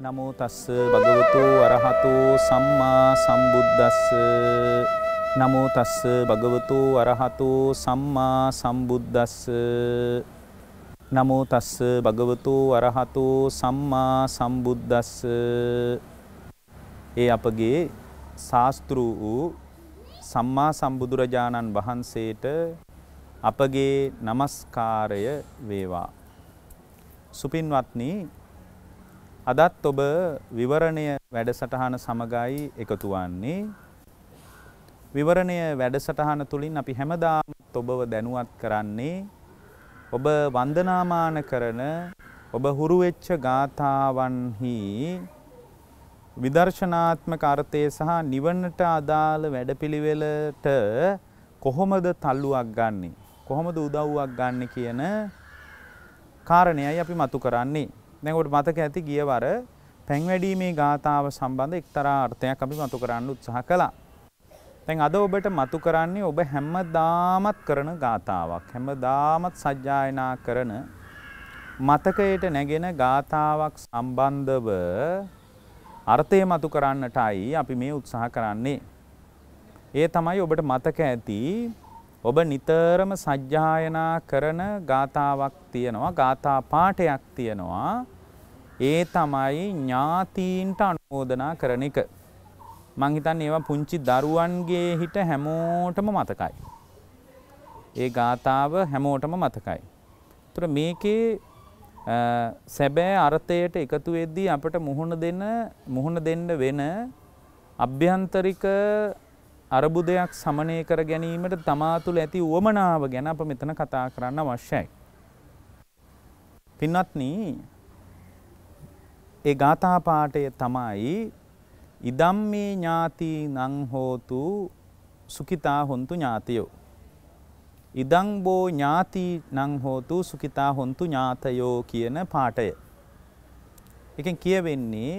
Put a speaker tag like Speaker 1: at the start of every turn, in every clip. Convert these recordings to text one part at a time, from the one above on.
Speaker 1: නමෝ තස්ස භගවතු අරහතු සම්මා සම්බුද්දස්ස නමෝ තස්ස භගවතු අරහතු සම්මා සම්බුද්දස්ස නමෝ තස්ස භගවතු අරහතු සම්මා සම්බුද්දස්ස ඒ අපගේ ශාස්තෘ වූ සම්මා සම්බුදුරජාණන් වහන්සේට අපගේ নমස්කාරය වේවා සුපින්වත්නි අදත් ඔබ විවරණය වැඩසටහන සමගයි එකතු වන්නේ විවරණය වැඩසටහන තුලින් අපි හැමදාම ඔබව දැනුවත් කරන්නේ ඔබ වන්දනාමාන කරන ඔබ හුරු වෙච්ච ගාථාවන්හි විදර්ශනාත්මක අර්ථය සහ නිවනට අදාළ වැඩපිළිවෙලට කොහොමද තල්ලුවක් ගන්නෙ කොහොමද උදව්වක් ගන්න කියන කාරණයයි අපි මතු කරන්නේ දැඟට මතක ඇති ගියවර පැන්වැඩීමේ ගාථාව සම්බන්ධ එක්තරා අර්ථයක් අපි මතු කරන්න උත්සාහ කළා. තැන් අද ඔබට මතු කරන්නේ ඔබ හැම්ම දාමත් කරන ගාථාවක් හැම දාමත් සජ්ජායනා කරන මතකයට නැගෙන ගාථාවක් සම්බන්ධව අර්ථය මතු කරන්නටයි අපි මේ උත්සාහ කරන්නේ. ඒ තමයි ඔබට මතක ඇති ඔබ නිතරම සජ්ජායනා කරන ගාථාවක් තියෙනවා ගාථා පාඨයක් තියෙනවා ඒ තමයි ඥාතීන්ට අනුමෝදනා කරන එක. මං හිතන්නේ ඒවා පුංචි දරුවන්ගේ හිට හැමෝටම මතකයි. ඒ ගාතාව හැමෝටම මතකයි. ඒතර මේකේ සැබෑ අර්ථයට එකතු වෙද්දී අපට මුහුණ දෙන මුහුණ දෙන්න වෙන අභ්‍යන්තරික අරබුදයක් සමනය කර ගැනීමට තමා තුළ ඇති උවමනාව ගැන අප මෙතන කතා කරන්න අවශ්‍යයි. පින්වත්නි ඒ ගාථා පාඨය තමයි ඉදම්මේ ඥාති නං හෝතු සුඛිතා හොන්තු ඥාතයෝ ඉදං බෝ ඥාති නං හෝතු සුඛිතා හොන්තු ඥාතයෝ කියන පාඨය එකෙන් කියවෙන්නේ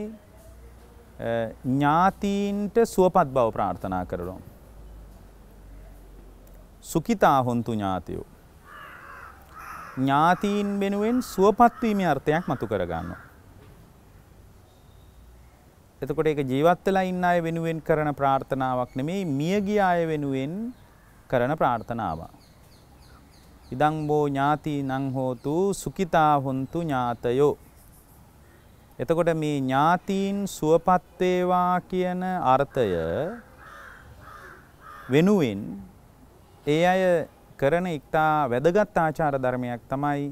Speaker 1: ඥාතීන්ට සුවපත් බව ප්‍රාර්ථනා කරනවා සුඛිතා හොන්තු ඥාතයෝ ඥාතීන් වෙනුවෙන් සුවපත් වීමේ අර්ථයක් මතු කරගන්නවා එතකොට ඒක ජීවත් වෙලා ඉන්න අය වෙනුවෙන් කරන ප්‍රාර්ථනාවක් නෙමෙයි මියගිය අය වෙනුවෙන් කරන ප්‍රාර්ථනාවක්. ඉදං බෝ ඥාති නං හෝතු සුඛිතා හොන්තු ඥාතයෝ. එතකොට මේ ඥාතීන් සුවපත් වේවා කියන අර්ථය වෙනුවෙන් ඒ අය කරන ඉක්තා වැදගත් ආචාර ධර්මයක් තමයි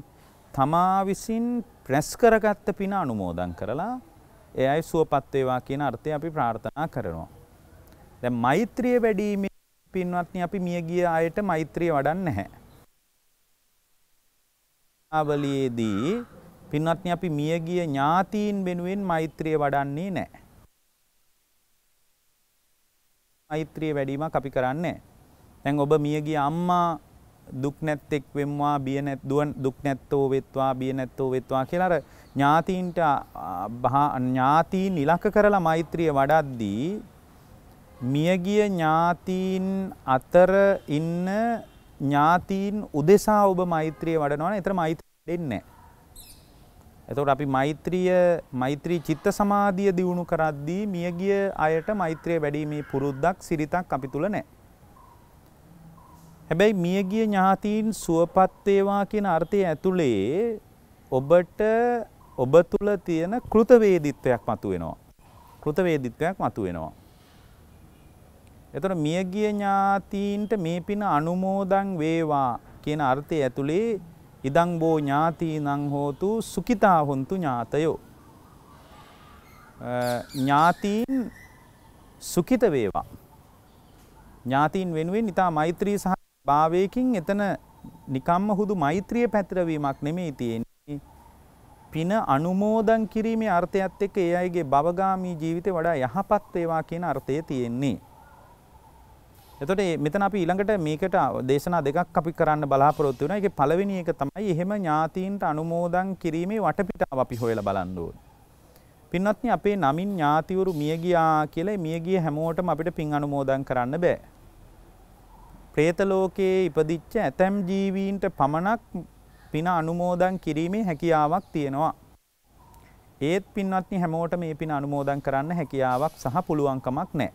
Speaker 1: තමා විසින් ප්‍රැස් කරගත්ත පින අනුමෝදන් කරලා ඒ අය සුවපත් වේවා කියන අර්ථය අපි ප්‍රාර්ථනා කරනවා. දැන් මෛත්‍රිය වැඩිීමේ පින්වත්නි අපි මියගිය අයට මෛත්‍රිය වඩන්නේ නැහැ. ආවලියේදී පින්වත්නි අපි මියගිය ඥාතීන් වෙනුවෙන් මෛත්‍රිය වඩන්නේ නැහැ. මෛත්‍රිය වැඩිවීමක් අපි කරන්නේ දැන් ඔබ මියගිය අම්මා දුක් නැත්තෙක් වෙම්වා බිය නැත් දුක් නැත්තෝ වෙත්වා බිය නැත්තෝ වෙත්වා කියලා අර ඥාතීන්ට ඥාතීන් ඉලක්ක කරලා මෛත්‍රිය වඩද්දී මියගිය ඥාතීන් අතර ඉන්න ඥාතීන් උදෙසා ඔබ මෛත්‍රිය වඩනවනේ එතන මෛත්‍රිය දෙන්නේ එතකොට අපි මෛත්‍රිය මෛත්‍රී චිත්ත සමාධිය දියුණු කරද්දී මියගිය අයට මෛත්‍රිය වැඩිීමේ පුරුද්දක් සිරිතක් අපි තුල නැහැ. හැබැයි මියගිය ඥාතීන් සුවපත් වේවා කියන අර්ථය ඇතුලේ ඔබට ඔබ තුල තියෙන කෘතවේදීත්වයක් මතුවෙනවා. කෘතවේදීත්වයක් මතුවෙනවා. එතකොට මියගිය ඥාතීන්ට මේ පින අනුමෝදන් වේවා කියන අර්ථය ඇතුලේ ඉදං බෝ ඥාතීනං හෝතු සුඛිතා හොන්තු ඥාතයෝ. ඥාතීන් සුඛිත වේවා. ඥාතීන් වෙනුවෙන් ඊටා මෛත්‍රී සහ භාවයකින් එතන නිකම්ම හුදු මෛත්‍රිය පැතිරවීමක් නෙමෙයි තියෙන්නේ. පින අනුමෝදන් කිරීමේ අර්ථයත් එක්ක ඒ අයගේ භවගාමී ජීවිතේ වඩා යහපත් වේවා කියන අර්ථය තියෙන්නේ. එතකොට මෙතන අපි ඊළඟට මේකට දේශනා දෙකක් අපි කරන්න බලාපොරොත්තු වෙනවා. ඒකේ පළවෙනි එක තමයි එහෙම ඥාතීන්ට අනුමෝදන් කිරීමේ වටපිටාව අපි හොයලා බලන්න ඕනේ. පින්වත්නි අපේ නමින් ඥාතිවරු මිය ගියා කියලා මිය ගිය හැමෝටම අපිට පින් අනුමෝදන් කරන්න බෑ. പ്രേත ලෝකයේ ඉපදිච්ච ඇතැම් ජීවීන්ට පමණක් පින අනුමෝදන් කිරීමේ හැකියාවක් තියෙනවා. ඒත් පින්වත්නි හැමෝට මේ පින අනුමෝදන් කරන්න හැකියාවක් සහ පුළුවන්කමක් නෑ.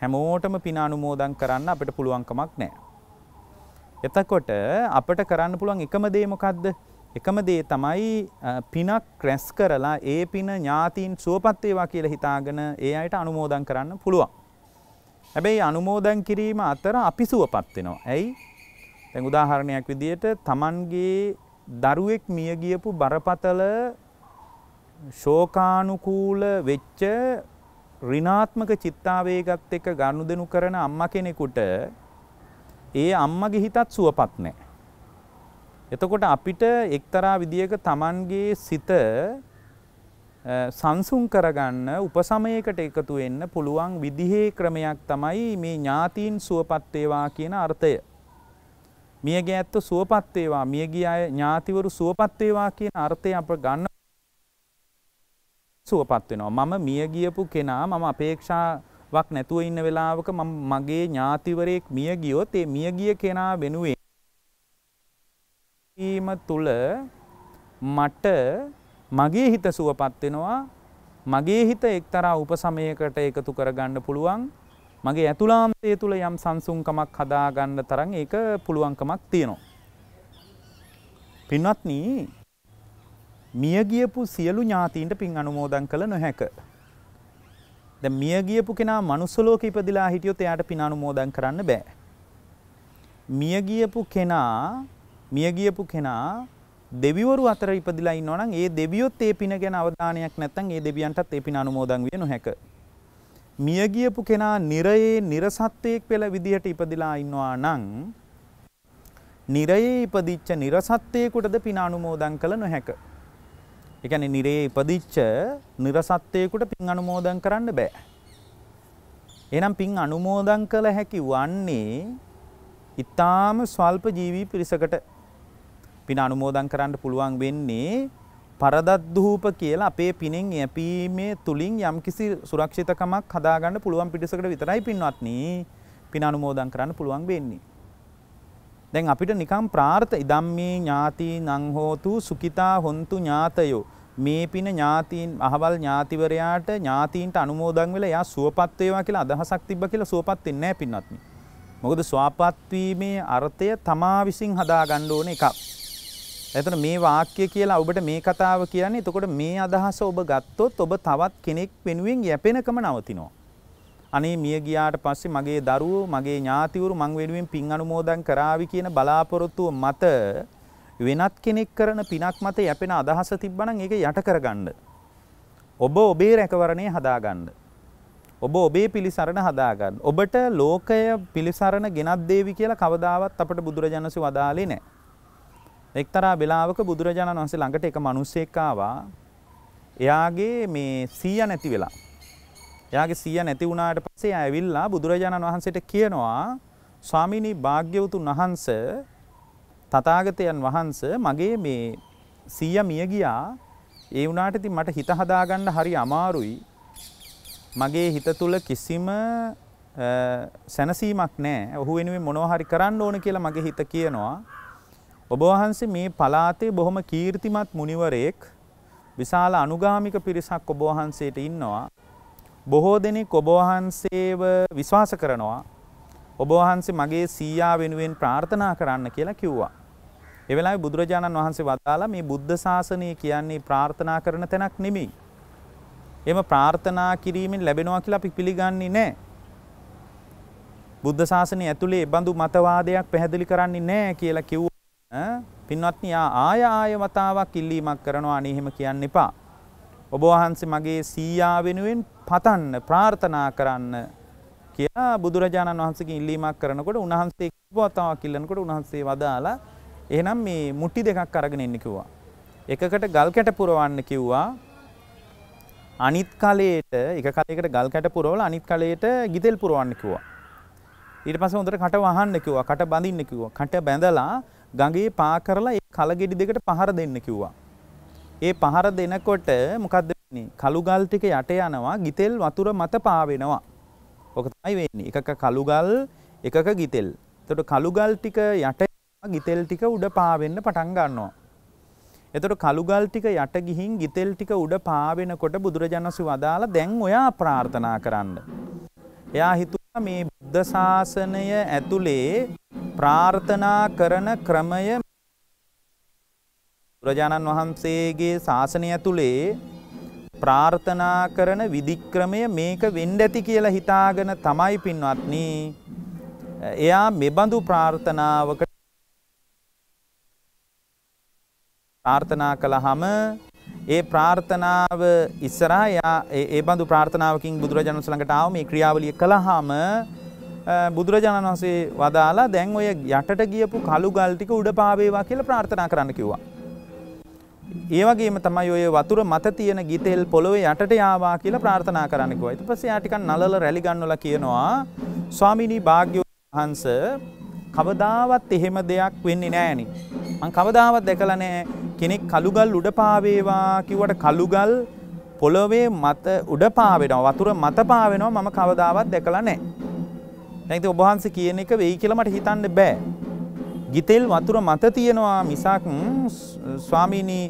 Speaker 1: හැමෝටම පින අනුමෝදන් කරන්න අපිට පුළුවන්කමක් නෑ. එතකොට අපට කරන්න පුළුවන් එකම දේ මොකද්ද? එකම දේ තමයි පිනක් රැස් කරලා ඒ පින ඥාතීන් සුවපත් වේවා කියලා හිතාගෙන ඒ අයට අනුමෝදන් කරන්න පුළුවන්. හැබැයි අනුමෝදන් කිරීම අතර අපි සුවපත් වෙනවා. ඇයි? දැන් උදාහරණයක් විදියට Tamanගේ දරුවෙක් මිය ගියපු බරපතල ශෝකානුකූල වෙච්ච ඍණාත්මක චිත්තාවේගත් එක්ක ගනුදෙනු කරන අම්මා කෙනෙකුට ඒ අම්මගේ හිතත් සුවපත් නැහැ. එතකොට අපිට එක්තරා විදියක Tamanගේ සිත සංසුන් කරගන්න උපසමයකට එකතු වෙන්න පුළුවන් විදිහේ ක්‍රමයක් තමයි මේ ඥාතීන් සුවපත් වේවා කියන අර්ථය. මියගේ ඇත්ත සුවපත් වේවා මියගිය අය ඥාතිවරු සුවපත් වේවා කියන අර්ථය අප ගන්න සුවපත් වෙනවා මම මිය ගියපු කෙනා මම අපේක්ෂාවක් නැතුව ඉන්න වෙලාවක මම මගේ ඥාතිවරයෙක් මිය ගියොත් ඒ මිය ගිය කෙනා වෙනුවෙන් වීම තුල මට මගේ හිත සුවපත් වෙනවා මගේ හිත එක්තරා උපසමයකට එකතු කරගන්න පුළුවන් මගේ ඇතුලාන්තය තුළ යම් සංසුන්කමක් හදාගන්න තරම් ඒක පුළුවන්කමක් තියෙනවා. පින්වත්න මිය ගියපු සියලු ඥාතීන්ට පින් අනුමෝදන් කළ නොහැක. ද මිය ගියපු කෙනා මනුස්සලෝක ඉපදිලා හිටියොත් එයාට පින් අනුමෝදන් කරන්න බෑ. මිය ගියපු කෙනා මිය ගියපු කෙනා දෙවිවරු අතර ඉපදිලා ඉන්නවා නම් ඒ දෙවියොත් ඒ පින ගැන අවධානයක් නැත්නම් ඒ දෙවියන්ටත් ඒ පින අනුමෝදන් විය නොහැක. මිය ගියපු කෙනා නිරයේ නිර්සත්ත්වයක් පෙළ විදිහට ඉපදිලා ඉන්නවා නම් නිරයේ ඉපදිච්ච නිර්සත්ත්වයකටද පින අනුමෝදන් කළ නොහැක. ඒ කියන්නේ නිරයේ ඉපදිච්ච නිර්සත්ත්වයකට පින් අනුමෝදන් කරන්න බෑ. එහෙනම් පින් අනුමෝදන් කළ හැකි වන්නේ ඊටාම ස්වල්ප ජීවි පිරිසකට පින අනුමෝදන් කරන්න පුළුවන් වෙන්නේ පරදද්දූප කියලා අපේ පිනෙන් යැපීමේ තුලින් යම්කිසි සුරක්ෂිතකමක් හදාගන්න පුළුවන් පිටසකට විතරයි පින්වත්නි පින අනුමෝදන් කරන්න පුළුවන් වෙන්නේ. දැන් අපිට නිකම් ප්‍රාර්ථ ඉදම්මේ ඥාති නං හෝතු සුඛිතා හොන්තු ඥාතයෝ මේ පින ඥාතීන් අහවල් ඥාතිවරයාට ඥාතීන්ට අනුමෝදන් වෙලා එයා සුවපත් වේවා කියලා අදහසක් තිබ්බ කියලා සුවපත් වෙන්නේ නැහැ පින්වත්නි. මොකද සුවපත් වීමේ අර්ථය තමා විසින් හදාගන්න ඕන එකක්. එතන මේ වාක්‍ය කියලා ඔබට මේ කතාව කියන්නේ එතකොට මේ අදහස ඔබ ගත්තොත් ඔබ තවත් කෙනෙක් වෙනුවෙන් යැපෙනකම නවතිනවා. අනේ මිය ගියාට පස්සේ මගේ දරුවෝ මගේ ඥාතිවරු මං වෙනුවෙන් පින් අනුමෝදන් කරાવી කියන බලාපොරොත්තුව මත වෙනත් කෙනෙක් කරන පිනක් මත යැපෙන අදහස තිබ්බනම් ඒක යට කරගන්න. ඔබ ඔබේ රැකවරණය හදාගන්න. ඔබ ඔබේ පිළිසරණ හදාගන්න. ඔබට ලෝකය පිළිසරණ ගෙනත් දේවි කියලා කවදාවත් අපට බුදුරජාණන්සේ වදාළේ නැහැ. එක්තරා වෙලාවක බුදුරජාණන් වහන්සේ ළඟට එක මිනිසෙක් ආවා. එයාගේ මේ සීයා නැති වෙලා. එයාගේ සීයා නැති වුණාට පස්සේ එයා ඇවිල්ලා බුදුරජාණන් වහන්සේට කියනවා ස්වාමිනී භාග්‍යවතුන් වහන්සේ තථාගතයන් වහන්සේ මගේ මේ සීයා මිය ගියා. ඒ වුණාට ඉතින් මට හිත හදාගන්න හරි අමාරුයි. මගේ හිත තුල කිසිම සැනසීමක් නැහැ. ඔහු වෙනුවෙන් මොනවා හරි කරන්න ඕන කියලා මගේ හිත කියනවා. ඔබ වහන්සේ මේ පලාතේ බොහොම කීර්තිමත් මුනිවරයෙක් විශාල අනුගාමික පිරිසක් ඔබ වහන්සේට ඉන්නවා. බොහෝ දෙනෙක් ඔබ වහන්සේව විශ්වාස කරනවා. ඔබ වහන්සේ මගේ සීයා වෙනුවෙන් ප්‍රාර්ථනා කරන්න කියලා කිව්වා. ඒ වෙලාවේ බුදුරජාණන් වහන්සේ වදාලා මේ බුද්ධ ශාසනය කියන්නේ ප්‍රාර්ථනා කරන තැනක් නෙමෙයි. එහෙම ප්‍රාර්ථනා කිරීමෙන් ලැබෙනවා කියලා අපි පිළිගන්නේ නැහැ. බුද්ධ ශාසනය ඇතුලේ බඳු මතවාදයක් පැහැදිලි කරන්නේ නැහැ කියලා කිව්වා. පින්වත්නි ආය ආය වතාවක් ඉල්ලීමක් කරනවා අනේ එහෙම කියන්න එපා. ඔබ වහන්සේ මගේ සීයා වෙනුවෙන් පතන්න ප්‍රාර්ථනා කරන්න කියලා බුදුරජාණන් වහන්සේගෙන් ඉල්ලීමක් කරනකොට උන්වහන්සේ කිව්වතාවක් ඉල්ලනකොට උන්වහන්සේ වදාලා එහෙනම් මේ මුට්ටි දෙකක් අරගෙන එන්න කිව්වා. එකකට ගල් කැට පුරවන්න කිව්වා. අනිත් කලයට එක කලයකට ගල් කැට පුරවලා අනිත් කලයට ගිතෙල් පුරවන්න කිව්වා. ඊට පස්සේ හොඳට කට වහන්න කිව්වා, කට බඳින්න කිව්වා. කට බැඳලා ගඟේ පා කරලා ඒ කලගෙඩි දෙකට පහර දෙන්න කිව්වා. ඒ පහර දෙනකොට මොකක්ද වෙන්නේ? කළු ගල් ටික යට යනවා, ගිතෙල් වතුර මත පාවෙනවා. ඔක තමයි වෙන්නේ. එකක කළු ගල්, එකක ගිතෙල්. එතකොට කළු ගල් ටික යට ගිතෙල් ටික උඩ පාවෙන්න පටන් ගන්නවා. එතකොට කළු ගල් ටික යට ගිහින් ගිතෙල් ටික උඩ පාවෙනකොට බුදුරජාණන්සු වදාලා දැන් ඔයා ප්‍රාර්ථනා කරන්න. එයා හිතුව මේ බුද්ධ ශාසනය ඇතුලේ ප්‍රාර්ථනා කරන ක්‍රමය බුදුරජාණන් වහන්සේගේ ශාසනය ඇතුලේ ප්‍රාර්ථනා කරන විධික්‍රමය මේක වෙන්න ඇති කියලා හිතාගෙන තමයි පින්වත්නි එයා මෙබඳු ප්‍රාර්ථනාවකට ප්‍රාර්ථනා කළාම ඒ ප්‍රාර්ථනාව ඉස්සරහා එයා ඒ බඳු ප්‍රාර්ථනාවකින් බුදුරජාණන් වහන්සේ ළඟට ආව මේ ක්‍රියාවලිය කළාම බුදුරජාණන් වහන්සේ වදාලා දැන් ඔය යටට ගියපු කළු ගල් ටික උඩ පාවේවා කියලා ප්‍රාර්ථනා කරන්න කිව්වා. ඒ වගේම තමයි ඔය වතුර මත තියෙන ගිතෙල් පොළොවේ යටට යාවා කියලා ප්‍රාර්ථනා කරන්න කිව්වා. ඊට පස්සේ යා ටිකක් නලල රැලි ගන්නවලා කියනවා ස්වාමිනී භාග්‍යවන්ත වහන්ස කවදාවත් එහෙම දෙයක් වෙන්නේ නැහෙනි. මං කවදාවත් දැකලා නැහැ කෙනෙක් කළුගල් උඩ පාවේවා කිව්වට කළුගල් පොළොවේ මත උඩ පාවෙනවා වතුර මත පාවෙනවා මම කවදාවත් දැකලා නැහැ. දැන් ඉතින් ඔබ වහන්සේ කියන එක වෙයි කියලා මට හිතන්න බෑ. ගිතෙල් වතුර මත තියෙනවා මිසක් ස්වාමීනි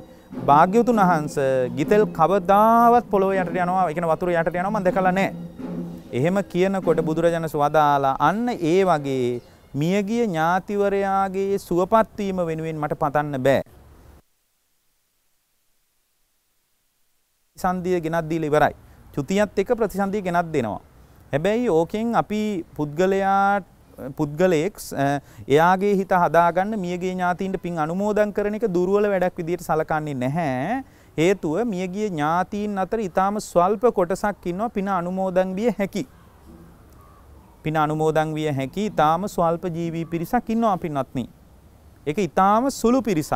Speaker 1: භාග්‍යවතුන් වහන්ස ගිතෙල් කවදාවත් පොළොව යටට යනවා එකන වතුර යටට යනවා මම දැකලා නැහැ. එහෙම කියනකොට බුදුරජාණන් වදාලා අන්න ඒ වගේ මියගිය ඥාතිවරයාගේ සුවපත් වීම වෙනුවෙන් මට පතන්න බෑ. ප්‍රතිසන්දිය ගෙනත් දීලා ඉවරයි. චුතියත් එක්ක ප්‍රතිසන්දිය ගෙනත් දෙනවා. හැබැයි ඕකෙන් අපි පුද්ගලයාට පුද්ගලයෙක් එයාගේ හිත හදාගන්න මියගේ ඥාතීන්ට පින් අනුමෝදන් කරන එක දුර්වල වැඩක් විදියට සලකන්නේ නැහැ. හේතුව මියගිය ඥාතීන් අතර ඊටාම ස්වල්ප කොටසක් ඉන්නවා පින අනුමෝදන් විය හැකියි. පින අනුමෝදන් විය හැකි ඊටාම ස්වල්ප ජීවී පිරිසක් ඉන්නවා පින්වත්නි. ඒක ඊටාම සුළු පිරිසක්.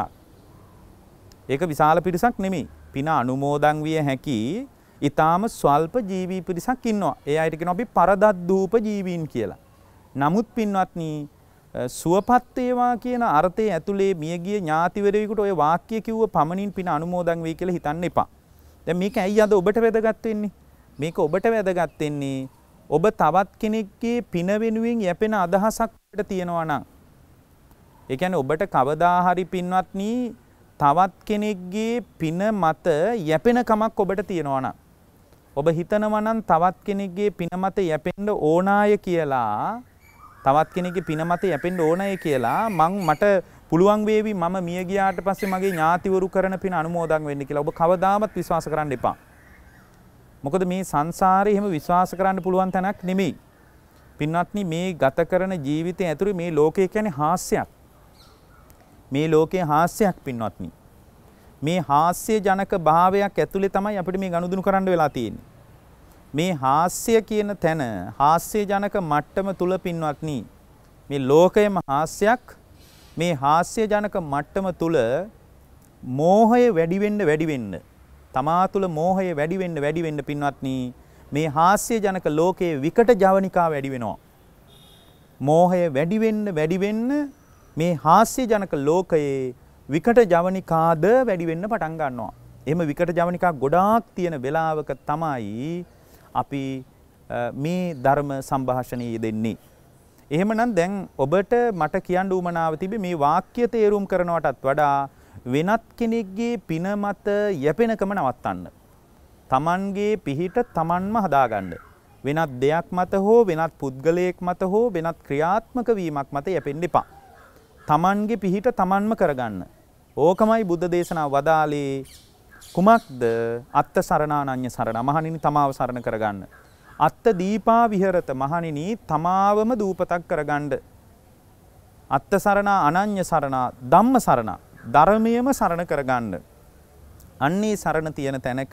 Speaker 1: ඒක විශාල පිරිසක් නෙමෙයි. පින අනුමෝදන් විය හැකි ඊටාම ස්වල්ප ජීවී පිරිසක් ඉන්නවා. ඒ අයට කියනවා අපි පරදත් දූප ජීවීන් කියලා. නමුත් පින්වත්නි සුවපත් වේවා කියන අර්ථයේ ඇතුලේ මියගිය ඥාතිවරයෙකුට ওই වාක්‍ය කිව්ව පමණින් පින අනුමෝදන් වෙයි කියලා හිතන්න එපා. දැන් මේක ඇයි අද ඔබට වැදගත් වෙන්නේ? මේක ඔබට වැදගත් වෙන්නේ ඔබ තවත් කෙනෙක්ගේ පින වෙනුවෙන් යැපෙන අදහසක් ඔබට තියෙනවා නම් ඒ කියන්නේ ඔබට කවදා හරි පින්වත්නි තවත් කෙනෙක්ගේ පින මත යැපෙන කමක් ඔබට තියෙනවා නම් ඔබ හිතනවා නම් තවත් කෙනෙක්ගේ පින මත යැපෙන්න ඕනාය කියලා තවත් කෙනෙක්ගේ පින මත යැපෙන්න ඕනාය කියලා මං මට පුළුවන් වේවි මම මිය ගියාට පස්සේ මගේ ඥාතිවරු කරන පින අනුමෝදන් වෙන්න කියලා ඔබ කවදාවත් විශ්වාස කරන්න එපා. මොකද මේ සංසාරේ එහෙම විශ්වාස කරන්න පුළුවන් තැනක් නෙමෙයි. පින්වත්නි මේ ගත කරන ජීවිතය ඇතුළේ මේ ලෝකය කියන්නේ හාස්‍යයක්. මේ ලෝකයේ හාස්‍යයක් පින්වත්නි. මේ හාස්‍ය ජනක භාවයක් ඇතුළේ තමයි අපිට මේ ගනුදෙනු කරන්න වෙලා තියෙන්නේ. මේ හාස්‍ය කියන තැන හාස්‍ය ජනක මට්ටම තුල පින්වත්නි මේ ලෝකයේම හාස්‍යයක් මේ හාස්‍ය ජනක මට්ටම තුල මෝහය වැඩි වෙන්න වැඩි වෙන්න තමා තුළ මෝහය වැඩි වෙන්න වැඩි වෙන්න පින්වත්නි මේ හාස්‍ය ජනක ලෝකයේ විකට ජවනිකා වැඩි වෙනවා. මෝහය වැඩි වෙන්න වැඩි වෙන්න මේ හාස්‍ය ජනක ලෝකයේ විකට ජවනිකාද වැඩි වෙන්න පටන් ගන්නවා. එහෙම විකට ජවනිකා ගොඩාක් තියෙන වෙලාවක තමයි අපි මේ ධර්ම සම්භාෂණයේ දෙන්නේ. එහෙමනම් දැන් ඔබට මට කියන්න උමනාව තිබේ මේ වාක්‍ය තේරුම් කරනවටත් වඩා වෙනත් කෙනෙක්ගේ පින මත යැපෙනකම නවත්තන්න. තමන්ගේ පිහිට තමන්ම හදාගන්න. වෙනත් දෙයක් මත හෝ වෙනත් පුද්ගලයෙක් මත හෝ වෙනත් ක්‍රියාත්මක වීමක් මත යැපෙන්න එපා. තමන්ගේ පිහිට තමන්ම කරගන්න. ඕකමයි බුද්ධ දේශනා වදාලේ කුමක්ද අත්ත සරණානඤ්‍ය සරණ මහණෙනි තමාව සරණ කරගන්න. අත්ත දීපා විහෙරත මහණෙනි තමාවම දූපතක් කරගන්න. අත්ත සරණා අනඤ්‍ය සරණා ධම්ම සරණා ධර්මයම සරණ කරගන්න. අන්නේ සරණ තියෙන තැනක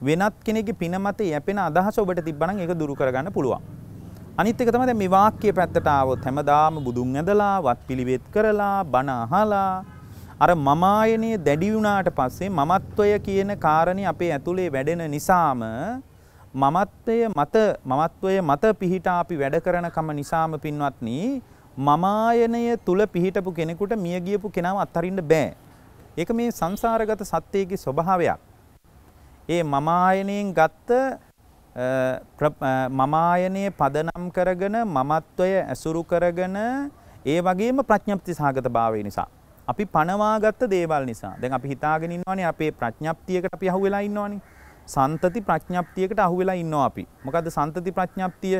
Speaker 1: වෙනත් කෙනෙක් පින මත යැපෙන අදහස ඔබට තිබ්බනම් ඒක දුරු කරගන්න පුළුවන්. අනිත් එක තමයි දැන් මේ වාක්‍ය පැත්තට ආවොත් හැමදාම බුදුන් ඇඳලා වත් පිළිවෙත් කරලා බණ අහලා අර මමායනය දැඩි වුණාට පස්සේ මමත්වය කියන කාරණේ අපේ ඇතුලේ වැඩෙන නිසාම මමත්වය මත මමත්වය මත පිහිටා අපි වැඩ කරනකම නිසාම පින්වත්නි මමායනය තුල පිහිටපු කෙනෙකුට මිය ගියපු කෙනාව අත්හරින්න බෑ. ඒක මේ සංසාරගත සත්‍යයේ ස්වභාවයක්. ඒ මමායනයෙන් ගත්ත මමායනයේ පදනම් කරගෙන මමත්වය ඇසුරු කරගෙන ඒ වගේම ප්‍රඥප්ති සහගත භාවය නිසා අපි පණවාගත්ත දේවල් නිසා දැන් අපි හිතාගෙන ඉන්නවනේ අපේ ප්‍රඥප්තියකට අපි අහුවෙලා ඉන්නවනේ. සන්තති ප්‍රඥප්තියකට අහුවෙලා ඉන්නවා අපි. මොකද්ද සන්තති ප්‍රඥප්තිය?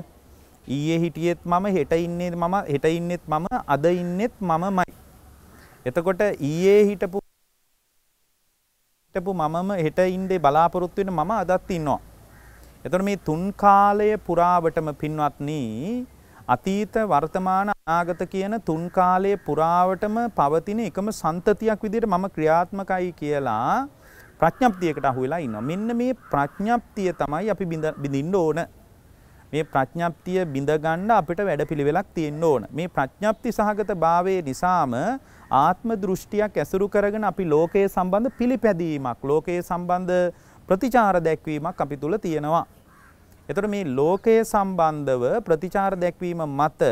Speaker 1: ඊයේ හිටියෙත් මම හෙට ඉන්නේ මම හෙට ඉන්නෙත් මම අද ඉන්නෙත් මමමයි. එතකොට ඊයේ හිටපු හිටපු මමම හෙට ඉන්නේ බලාපොරොත්තු වෙන මම අදත් ඉන්නවා. එතකොට මේ තුන් කාලය පුරාවටම පින්වත්නි අතීත වර්තමාන අනාගත කියන තුන් කාලයේ පුරාවටම පවතින එකම සන්තතියක් විදිහට මම ක්‍රියාත්මකයි කියලා ප්‍රඥප්තියකට අහු වෙලා ඉන්නවා. මෙන්න මේ ප්‍රඥප්තිය තමයි අපි බිඳින්න ඕන. මේ ප්‍රඥප්තිය බිඳගන්න අපිට වැඩපිළිවෙලක් තියෙන්න ඕන. මේ ප්‍රඥප්ති සහගත භාවයේ නිසාම ආත්ම දෘෂ්ටියක් ඇසුරු කරගෙන අපි ලෝකයේ සම්බන්ධ පිළිපැදීමක් ලෝකයේ සම්බන්ධ ප්‍රතිචාර දැක්වීමක් අපි තුල තියෙනවා. එතකොට මේ ලෝකයේ සම්බන්ධව ප්‍රතිචාර දැක්වීම මත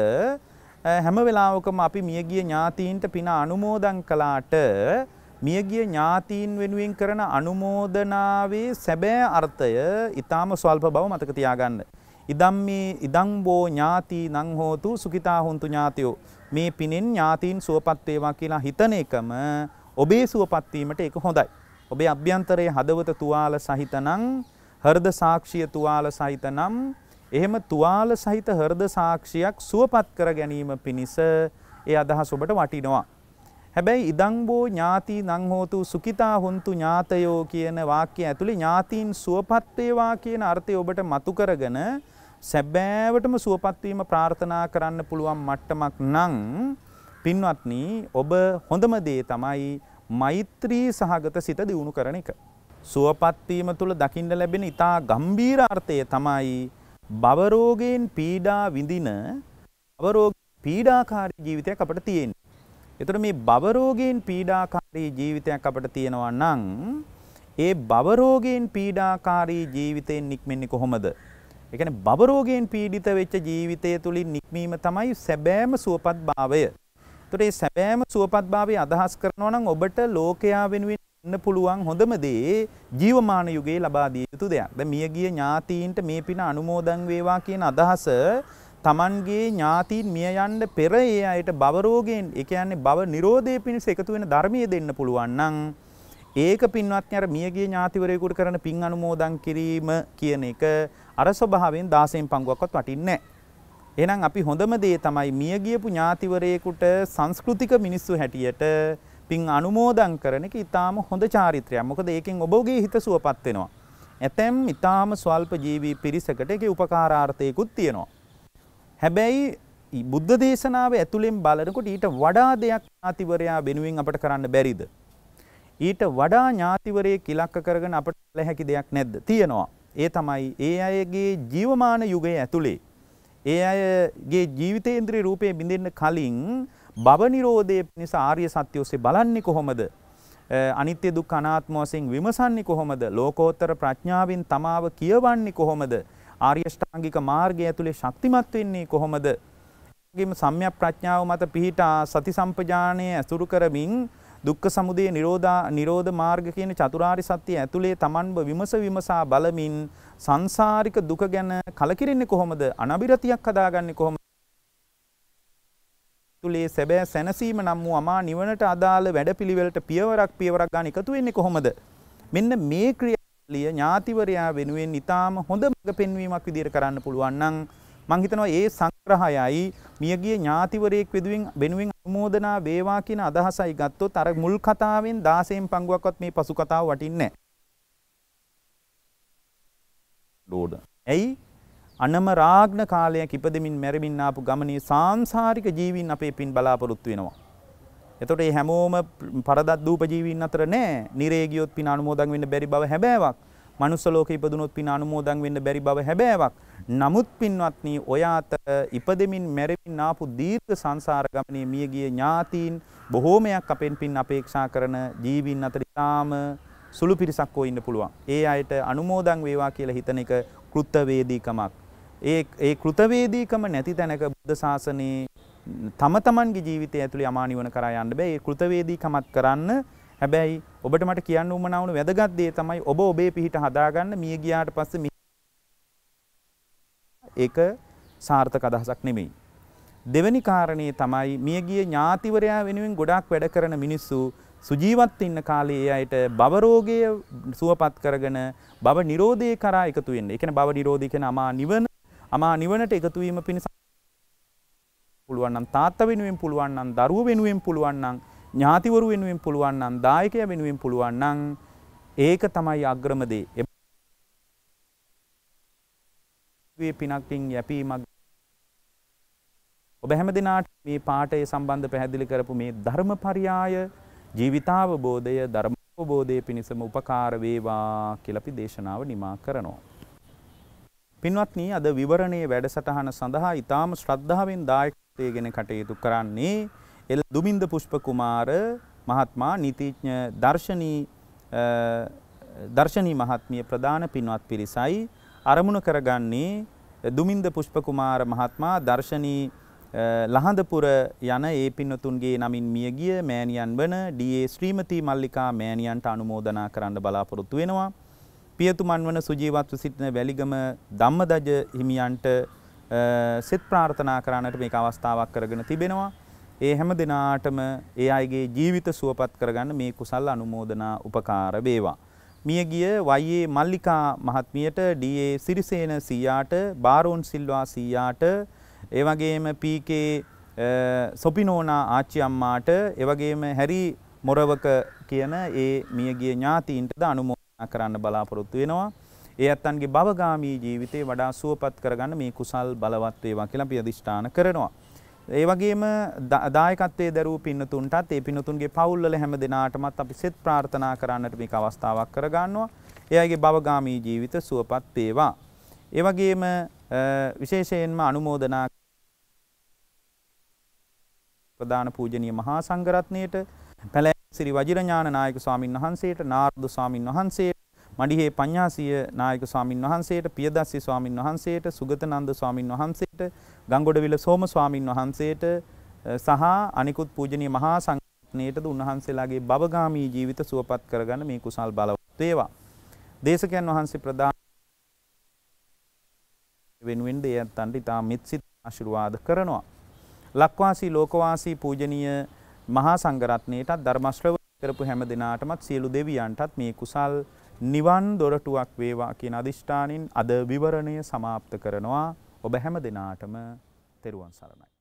Speaker 1: හැම වෙලාවකම අපි මියගිය ඥාතීන්ට පින අනුමෝදන් කළාට මියගිය ඥාතීන් වෙනුවෙන් කරන අනුමෝදනාවේ සැබෑ අර්ථය ඊටාම ස්වල්ප බව මතක තියාගන්න. ඉදම් මේ ඉදං බෝ ඥාති නං හෝතු සුඛිතා හොන්තු ඥාතයෝ මේ පිනෙන් ඥාතීන් සුවපත් වේවා කියලා හිතන එකම ඔබේ සුවපත් වීමට ඒක හොඳයි. ඔබේ අභ්‍යන්තරයේ හදවත තුවාල සහිත නම් හෘද සාක්ෂිය තුවාල සහිත නම් එහෙම තුවාල සහිත හෘද සාක්ෂියක් සුවපත් කර ගැනීම පිණිස ඒ අදහස ඔබට වටිනවා. හැබැයි ඉදං බෝ ඥාති නං හෝතු සුඛිතා හොන්තු ඥාතයෝ කියන වාක්‍ය ඇතුලේ ඥාතීන් සුවපත් වේවා කියන අර්ථය ඔබට මතු කරගෙන සැබෑවටම සුවපත්වීම ප්‍රාර්ථනා කරන්න පුළුවන් මට්ටමක් නම් පින්වත්නි ඔබ හොඳම දේ තමයි මෛත්‍රී සහගත සිත දියුණු කරන එක. සුවපත්වීම තුළ දකින්න ලැබෙන ඉතා ගම්බීර අර්ථය තමයි බවරෝගයෙන් පීඩා විඳින බවරෝග පීඩාකාරී ජීවිතයක් අපට තියෙන. එතට මේ බවරෝගයෙන් පීඩාකාරී ජීවිතයක් අපට තියෙනවා නං ඒ බවරෝගයෙන් පීඩාකාරී ජීවිතයෙන් නික්මෙන්නේ කොහොමද ඒ කියන්නේ බව රෝගයෙන් පීඩිත වෙච්ච ජීවිතය තුලින් නික්මීම තමයි සැබෑම සුවපත් භාවය. ඒතකොට මේ සැබෑම සුවපත් භාවය අදහස් කරනවා නම් ඔබට ලෝකයා වෙනුවෙන් ඉන්න පුළුවන් හොඳම දේ ජීවමාන යුගයේ ලබා දිය යුතු දෙයක්. දැන් මියගිය ඥාතීන්ට මේ පින අනුමෝදන් වේවා කියන අදහස තමන්ගේ ඥාතීන් මිය යන්න පෙර ඒ අයට බව රෝගයෙන් ඒ කියන්නේ බව නිරෝධය පිණිස එකතු වෙන ධර්මීය දෙන්න පුළුවන් නම් ඒක පින්වත්නි අර මියගිය ඥාතිවරයෙකුට කරන පින් අනුමෝදන් කිරීම කියන එක අර ස්වභාවයෙන් 16 පංගුවක්වත් වටින්නේ නැහැ. එහෙනම් අපි හොඳම දේ තමයි මිය ගියපු ඥාතිවරයෙකුට සංස්කෘතික මිනිස්සු හැටියට පින් අනුමෝදන් කරන එක ඊටාම හොඳ චාරිත්‍රයක්. මොකද ඒකෙන් ඔබගේ හිත සුවපත් වෙනවා. ඇතැම් ඊටාම ස්වල්ප ජීවී පිරිසකට ඒකේ උපකාරාර්ථයකුත් තියෙනවා. හැබැයි බුද්ධ දේශනාව ඇතුළෙන් බලනකොට ඊට වඩා දෙයක් ඥාතිවරයා වෙනුවෙන් අපට කරන්න බැරිද? ඊට වඩා ඥාතිවරයෙක් ඉලක්ක කරගෙන අපට කළ හැකි දෙයක් නැද්ද? තියෙනවා. ඒ තමයි ඒ අයගේ ජීවමාන යුගයේ ඇතුලේ ඒ අයගේ ජීවිතේන්ද්‍රී රූපේ බිඳින්න කලින් භව නිරෝධයේ පිණිස ආර්ය සත්‍ය ඔස්සේ බලන්නේ කොහොමද? අනිත්‍ය දුක් අනාත්ම වශයෙන් විමසන්නේ කොහොමද? ලෝකෝත්තර ප්‍රඥාවෙන් තමාව කියවන්නේ කොහොමද? ආර්ය ශ්‍රාංගික මාර්ගය ඇතුලේ ශක්තිමත් වෙන්නේ කොහොමද? ගිම සම්‍යක් ප්‍රඥාව මත පිහිටා සති සම්පජානය ඇසුරු කරමින් දුක්ඛ සමුදය නිරෝධා නිරෝධ මාර්ග කියන චතුරාර්ය සත්‍ය ඇතුලේ Tamanව විමස විමසා බලමින් සංසාරික දුක ගැන කලකිරින්නේ කොහොමද? අනබිරතියක් හදාගන්නේ කොහොමද? තුලේ සැබෑ සැනසීම නම් වූ අමා නිවනට අදාළ වැඩපිළිවෙලට පියවරක් පියවරක් ගන්න එකතු වෙන්නේ කොහොමද? මෙන්න මේ ක්‍රියාවලිය ඥාතිවරයා වෙනුවෙන් ඊටාම හොඳ මඟ පෙන්වීමක් විදියට කරන්න පුළුවන් නම් මං හිතනවා ඒ සංග්‍රහයයි මියගිය ඥාතිවරයෙක් වෙනුවෙන් වෙනුවෙන් අනුමෝදනා වේවා කියන අදහසයි ගත්තොත් අර මුල් කතාවෙන් 16න් පංගුවක්වත් මේ පසු කතාව වටින්නේ නැහැ. ඇයි? අනම රාග්න කාලයක් ඉපදෙමින් මැරෙමින් ආපු ගමනේ සාංසාරික ජීවීන් අපේ පින් බලාපොරොත්තු වෙනවා. එතකොට මේ හැමෝම පරදත් දූප ජීවීන් අතර නෑ. නිරේ ගියොත් පින අනුමෝදන් වෙන්න බැරි බව හැබෑවක්. මනුස්ස ලෝකෙ ඉපදුනොත් පින් අනුමෝදන් වෙන්න බැරි බව හැබෑවක්. නමුත් පින්වත්නි ඔය අතර ඉපදෙමින් මැරෙමින් ආපු දීර්ඝ සංසාර ගමනේ මියගිය ඥාතීන් බොහෝමයක් අපෙන් පින් අපේක්ෂා කරන ජීවීන් අතර ඉතාම සුළු පිරිසක් හෝ ඉන්න පුළුවන්. ඒ අයට අනුමෝදන් වේවා කියලා හිතන එක කෘතවේදීකමක්. ඒ ඒ කෘතවේදීකම නැති තැනක බුද්ධ ශාසනයේ තම තමන්ගේ ජීවිතය ඇතුළේ අමා නිවන කරා යන්න බෑ. ඒ කෘතවේදීකමත් කරන්න හැබැයි ඔබට මට කියන්න උමනාවුණු වැදගත් දේ තමයි ඔබ ඔබේ පිහිට හදාගන්න මිය ගියාට පස්සේ ඒක සාර්ථක අදහසක් නෙමෙයි. දෙවැනි කාරණේ තමයි මිය ගිය ඥාතිවරයා වෙනුවෙන් ගොඩාක් වැඩ කරන මිනිස්සු සුජීවත් ඉන්න කාලේ ඒ අයට බව රෝගය සුවපත් කරගෙන බව නිරෝධය කරා එකතු වෙන්න. ඒ කියන්නේ බව නිරෝධය කියන අමා නිවන අමා නිවනට එකතු වීම පිණිස පුළුවන් නම් තාත්තා වෙනුවෙන් පුළුවන් නම් දරුවෝ වෙනුවෙන් පුළුවන් නම් ඥාතිවරු වෙනුවෙන් පුළුවන් නම් දායකය වෙනුවෙන් පුළුවන් නම් ඒක තමයි අග්‍රම දේ. ඒ පිනක්කින් යැපීමක් ඔබ හැම දෙනාට මේ පාඩය සම්බන්ධ පැහැදිලි කරපු මේ ධර්මපරියාය ජීවිතාවබෝධය ධර්මෝබෝධය පිණිසම උපකාර වේවා කියලා අපි දේශනාව නිමා කරනවා. පින්වත්නි අද විවරණයේ වැඩසටහන සඳහා ඊටාම ශ්‍රද්ධාවෙන් දායකත්වයෙන් කටයුතු කරන්නේ එල දුමින්ද පුෂ්පකුමාර මහත්මා නීතිඥ දර්ශනී දර්ශනී මහත්මිය ප්‍රධාන පින්වත් පිරිසයි අරමුණ කරගන්නේ දුමින්ද පුෂ්පකුමාර මහත්මා දර්ශනී ලහඳපුර යන ඒ පින්නතුන්ගේ නමින් මියගිය මෑණියන් වන ඩී.ඒ. ශ්‍රීමති මල්ලිකා මෑණියන්ට අනුමෝදනා කරන්න බලාපොරොත්තු වෙනවා. පියතුමන් වන සුජීවත්ව සිටින වැලිගම ධම්මදජ හිමියන්ට සෙත් ප්‍රාර්ථනා කරන්නට මේක අවස්ථාවක් කරගෙන තිබෙනවා. ඒ හැම දෙනාටම ඒ අයගේ ජීවිත සුවපත් කරගන්න මේ කුසල් අනුමෝදනා උපකාර වේවා. මියගිය වයේ මල්ලිකා මහත්මියට ඩඒ සිරිසේන සීයාට බාරෝන් සිල්වා සීයාට ඒවගේම පීකේ සොපිනෝනා ආච්චි අම්මාට එවගේම හැරි මොරවක කියන ඒ මියගිය ඥාතීන්ටද අනුමෝදනා කරන්න බලාපොරොත්තු වෙනවා. ඒ ඇත්තන්ගේ භවගාමී ජීවිතේ වඩා සුවපත් කරගන්න මේ කුසල් බලවත් වේවා කියලා අපි අදිෂ්ඨාන කරනවා. ඒ වගේම දායකත්වයේ දරූ පින්නතුන්ටත් ඒ පින්නතුන්ගේ පවුල්වල හැම දිනාටමත් අපි සෙත් ප්‍රාර්ථනා කරන්නට මේක අවස්ථාවක් කරගන්නවා. ඒ අයගේ භවගාමී ජීවිත සුවපත් වේවා. ඒ වගේම විශේෂයෙන්ම අනුමෝදනා ප්‍රධාන පූජනීය මහා සංඝරත්නයට පැලෑ සිරි වජිරඥාන නායක ස්වාමින් වහන්සේට නාර්ද ස්වාමින් වහන්සේට මඩිහේ පඤ්ඤාසීය නායක ස්වාමින් වහන්සේට, පියදස්සි ස්වාමින් වහන්සේට, සුගතනන්ද ස්වාමින් වහන්සේට, ගංගොඩවිල සෝම ස්වාමින් වහන්සේට සහ අනිකුත් පූජනීය මහා සංඝරත්නයටද උන්වහන්සේලාගේ භවගාමී ජීවිත සුවපත් කරගන්න මේ කුසල් බලවත් වේවා. දේශකයන් වහන්සේ ප්‍රදාන වෙනුවෙන් දෙයත්තන්ට ඉතා මිත්සිත ආශිර්වාද කරනවා. ලක්වාසී ලෝකවාසී පූජනීය මහා සංඝරත්නයටත් ධර්ම ශ්‍රවණය කරපු හැම දිනාටමත් සියලු දෙවියන්ටත් මේ කුසල් නිවන් දොරටුවක් වේවා කියන අදිෂ්ඨානින් අද විවරණය સમાપ્ત කරනවා ඔබ හැම දිනාටම තෙරුවන් සරණයි